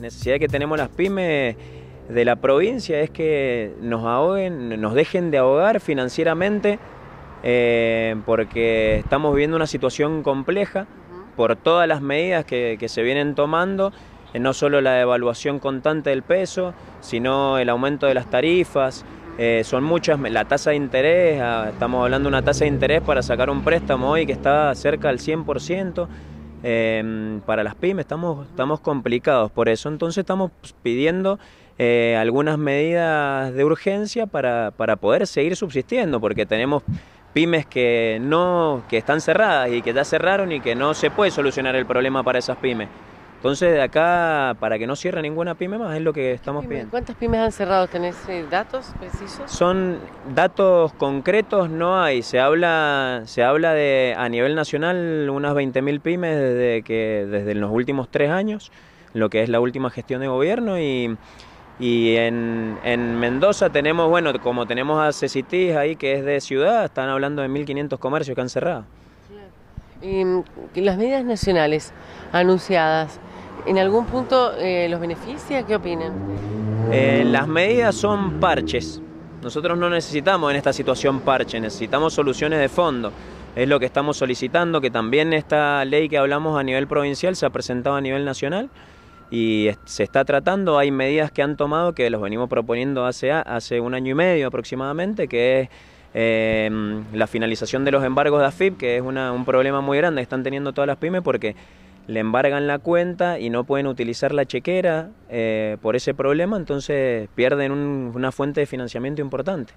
La necesidad que tenemos las pymes de la provincia es que nos ahoguen, nos dejen de ahogar financieramente, eh, porque estamos viviendo una situación compleja por todas las medidas que, se vienen tomando, eh, no solo la devaluación constante del peso, sino el aumento de las tarifas, eh, son muchas, la tasa de interés, ah, estamos hablando de una tasa de interés para sacar un préstamo hoy que está cerca del 100%, Em, para las pymes estamos, complicados, por eso entonces estamos pidiendo eh, algunas medidas de urgencia para, poder seguir subsistiendo, porque tenemos pymes que no que están cerradas y que ya cerraron y que no se puede solucionar el problema para esas pymes. Entonces, de acá, para que no cierre ninguna pyme más, es lo que estamos viendo. pidiendo. ¿Cuántas pymes han cerrado? ¿Tenés eh, datos precisos? Son datos concretos, no hay. Se habla, se habla de, a nivel nacional, unas 20.000 pymes desde, que, desde los últimos tres años, lo que es la última gestión de gobierno y... Y en, Mendoza tenemos, bueno, como tenemos a CCTs ahí, que es de ciudad, están hablando de 1.500 comercios que han cerrado. Mm, y las medidas nacionales anunciadas, ¿En algún punto eh, los beneficia? ¿Qué opinan? Eh, las medidas son parches. Nosotros no necesitamos en esta situación parches, necesitamos soluciones de fondo. Es lo que estamos solicitando, que también esta ley que hablamos a nivel provincial se ha presentado a nivel nacional y se está tratando. Hay medidas que han tomado que los venimos proponiendo hace, un año y medio aproximadamente, que es em, la finalización de los embargos de AFIP, que es un problema muy grande que están teniendo todas las pymes porque le embargan la cuenta y no pueden utilizar la chequera eh, por ese problema, entonces pierden una fuente de financiamiento importante.